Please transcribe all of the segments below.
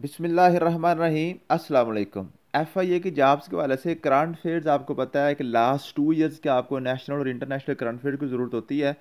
बिसमीम असलकम F I ए की जॉब्स के वाले से करंट अफेयर्स आपको पता है कि लास्ट टू इयर्स के आपको नेशनल और इंटरनेशनल करंट अफेयर की ज़रूरत होती है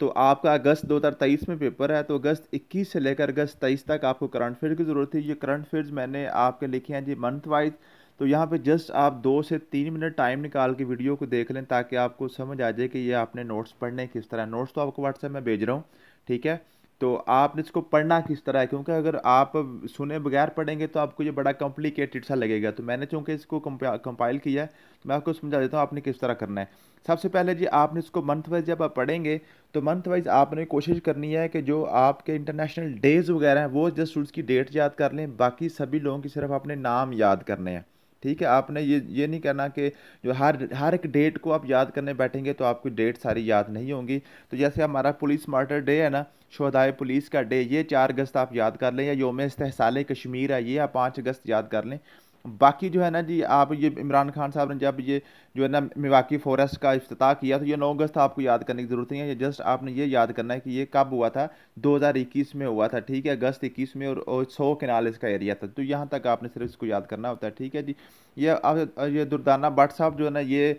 तो आपका अगस्त दो हज़ार तेईस में पेपर है तो अगस्त इक्कीस से लेकर अगस्त तेईस तक आपको करंट अफेयर की ज़रूरत थी ये करंट अफेयर्स मैंने आपके लिखे हैं जी मंथ वाइज तो यहाँ पे जस्ट आप दो से तीन मिनट टाइम निकाल के वीडियो को देख लें ताकि आपको समझ आ जाए कि ये आपने नोट्स पढ़ने किस तरह नोट्स तो आपको व्हाट्सएप में भेज रहा हूँ ठीक है तो आपने इसको पढ़ना किस तरह है क्योंकि अगर आप सुने बगैर पढ़ेंगे तो आपको ये बड़ा कॉम्प्लिकेटेड सा लगेगा तो मैंने चूँकि इसको कंपाइल किया है तो मैं आपको समझा देता हूँ आपने किस तरह करना है सबसे पहले जी आपने इसको मंथ वाइज जब आप पढ़ेंगे तो मंथ वाइज आपने कोशिश करनी है कि जो आपके इंटरनेशनल डेज़ वगैरह हैं वो जस्ट उसकी डेट याद कर लें बाकी सभी लोगों की सिर्फ अपने नाम याद करने हैं ठीक है आपने ये ये नहीं करना कि जो हर हर एक डेट को आप याद करने बैठेंगे तो आपकी डेट सारी याद नहीं होंगी तो जैसे हमारा पुलिस मार्टर डे है ना शहदाय पुलिस का डे ये चार अगस्त आप याद कर लें या योम इस्तेसाल कश्मीर है ये आप पाँच अगस्त याद कर लें बाकी जो है ना जी आप ये इमरान खान साहब ने जब ये जो है ना मिवाकी फॉरेस्ट का अफ्ताह किया तो ये नौ अगस्त आपको याद करने की ज़रूरत नहीं है ये जस्ट आपने ये याद करना है कि ये कब हुआ था 2021 में हुआ था ठीक है अगस्त 21 में और, और सौ किनाल इसका एरिया था तो यहाँ तक आपने सिर्फ इसको याद करना होता है ठीक है जी ये अब ये दुर्दाना भट्ट साहब जो है ना ये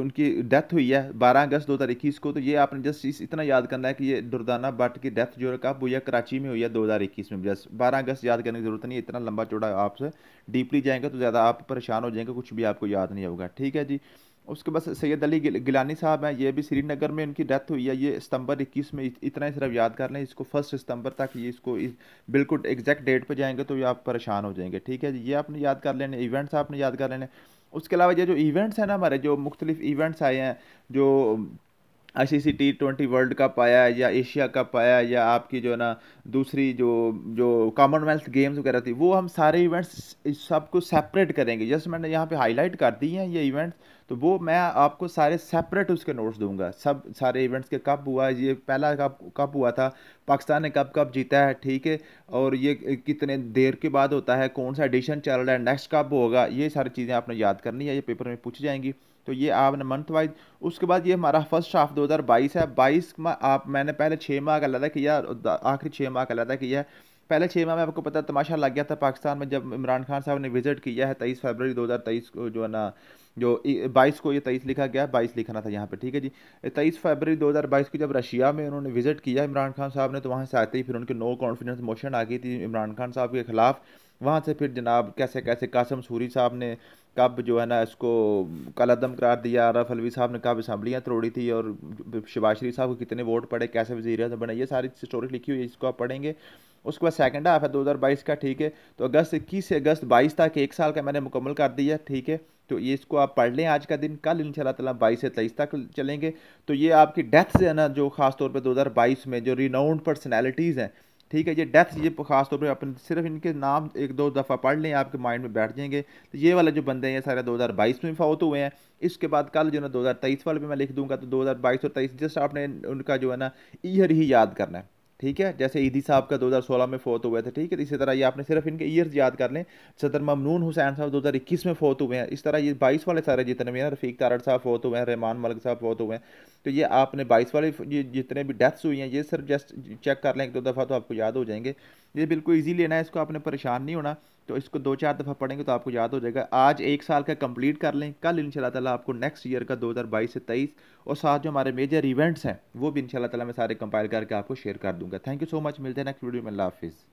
उनकी डेथ हुई है बारह अगस्त दो को तो ये आपने जस्ट इस इतना याद करना है कि ये दुर्दाना भट्ट की डेथ जो है कब हुई है कराची में हुई है दो में जस्ट बारह अगस्त याद करने की जरूरत नहीं है इतना लंबा चौड़ा आपसे डीपली जाएंगे तो ज़्यादा आप परेशान हो जाएंगे कुछ भी आपको याद नहीं होगा ठीक है जी उसके बाद सैयद अली गिलानी साहब हैं ये भी श्रीनगर में उनकी डेथ हुई है ये सितंबर इक्कीस में इतना ही सिर्फ याद कर लें इसको फर्स्ट सितंबर तक ये इसको इस, बिल्कुल एग्जैक्ट डेट पे जाएंगे तो ये आप परेशान हो जाएंगे ठीक है जी ये आपने याद कर लेने इवेंट्स आपने याद कर लेने उसके अलावा ये जो इवेंट्स हैं ना हमारे जो मुख्तलिफ इवेंट्स आए हैं जो ICC T twenty world cup आया या एशिया कप आया या आपकी जो है ना दूसरी जो जो कॉमनवेल्थ गेम्स वगैरह थी वो हम सारे इवेंट्स सब को सेपरेट करेंगे जस्ट मैंने यहाँ पे हाईलाइट कर दी हैं ये इवेंट्स तो वो मैं आपको सारे सेपरेट उसके नोट्स दूंगा सब सारे इवेंट्स के कब हुआ ये पहला कब कब हुआ था पाकिस्तान ने कब कब जीता है ठीक है और ये कितने देर के बाद होता है कौन सा एडिशन चल रहा है नेक्स्ट कब होगा ये सारी चीज़ें आपने याद करनी है ये पेपर में पूछी जाएंगी तो ये आपने मंथ वाइज उसके बाद ये हमारा फर्स्ट हाफ 2022 है 22 में आप मैंने पहले छः माह का अलादा किया आखिरी छः माह का अलादा किया है पहले छः माह में आपको पता तमाशा लग गया था पाकिस्तान में जब इमरान खान साहब ने विज़िट किया है तेईस फरवरी तेईस को जो है ना जो बाईस को ये तेईस लिखा गया बाईस लिखना था यहाँ पे ठीक है जी तेईस फरवरी 2022 को जब रशिया में उन्होंने विज़िट किया इमरान खान साहब ने तो वहाँ से आते ही फिर उनके नो कॉन्फिडेंस मोशन आ गई थी इमरान खान साहब के खिलाफ वहाँ से फिर जनाब कैसे कैसे कासम सूरी साहब ने कब जो है ना इसको कलदम करार दिया आरफ अलवी साहब ने कब असम्बलियाँ तोड़ी थी और शबाज शरीफ साहब को कितने वोट पड़े कैसे वजी अजम बने ये सारी स्टोरी लिखी हुई है इसको आप पढ़ेंगे उसके बाद सेकंड हाफ है बाईस का ठीक है तो अगस्त इक्कीस से अगस्त बाईस तक एक साल का मैंने मुकम्मल कर दिया ठीक है तो ये इसको आप पढ़ लें आज का दिन कल इन तला बाईस से तेईस तक चलेंगे तो ये आपकी डेथ से है ना जो खास तौर पे 2022 में जो रिनाउंड पर्सनैलिटीज़ हैं ठीक है ये डेथ ये खास तौर पे अपन सिर्फ इनके नाम एक दो दफ़ा पढ़ लें आपके माइंड में बैठ जाएंगे तो ये वाला जो बंदे हैं ये सारे 2022 में फौत हुए हैं इसके बाद कल जो है ना 2023 वाले पे मैं लिख दूंगा तो 2022 और 23 जस्ट आपने उनका जो है ना ईयर ही याद करना है ठीक है जैसे ईदी साहब का 2016 में फोत हुए थे ठीक है इसी तरह ये आपने सिर्फ इनके ईयर्स याद कर लें सदर ममनून हुसैन साहब 2021 में फोत हुए हैं इस तरह ये 22 वाले सारे जितने भी हैं रफ़ीक तारड़ साहब फोत हुए हैं रहमान मलिक साहब फोत हुए हैं तो ये आपने 22 वाले ये जितने भी डेथ्स हुई हैं ये सिर्फ जस्ट चेक कर लें एक दो दफ़ा तो आपको याद हो जाएंगे ये बिल्कुल ईजी लेना है इसको आपने परेशान नहीं होना तो इसको दो चार दफ़ा पढ़ेंगे तो आपको याद हो जाएगा आज एक साल का कंप्लीट कर लें कल इन तला आपको नेक्स्ट ईयर का 2022 से 23 और साथ जो हमारे मेजर इवेंट्स हैं वो भी इन तला मैं सारे कंपाइल करके आपको शेयर कर दूंगा थैंक यू सो मच मिलते हैं नेक्स्ट वीडियो में अल्लाह हाफिज़